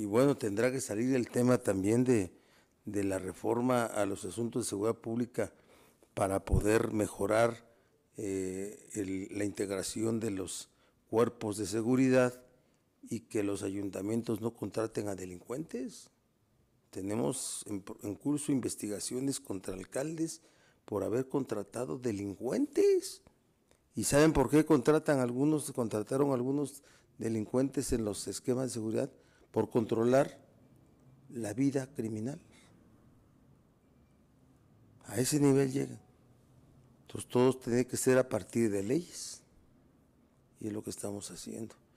Y bueno, tendrá que salir el tema también de, la reforma a los asuntos de seguridad pública para poder mejorar eh, la integración de los cuerpos de seguridad y que los ayuntamientos no contraten a delincuentes. Tenemos en, en curso investigaciones contra alcaldes por haber contratado delincuentes. ¿Y saben por qué contratan algunos, contrataron algunos delincuentes en los esquemas de seguridad? por controlar la vida criminal. A ese nivel llegan. Entonces todos tienen que ser a partir de leyes. Y es lo que estamos haciendo.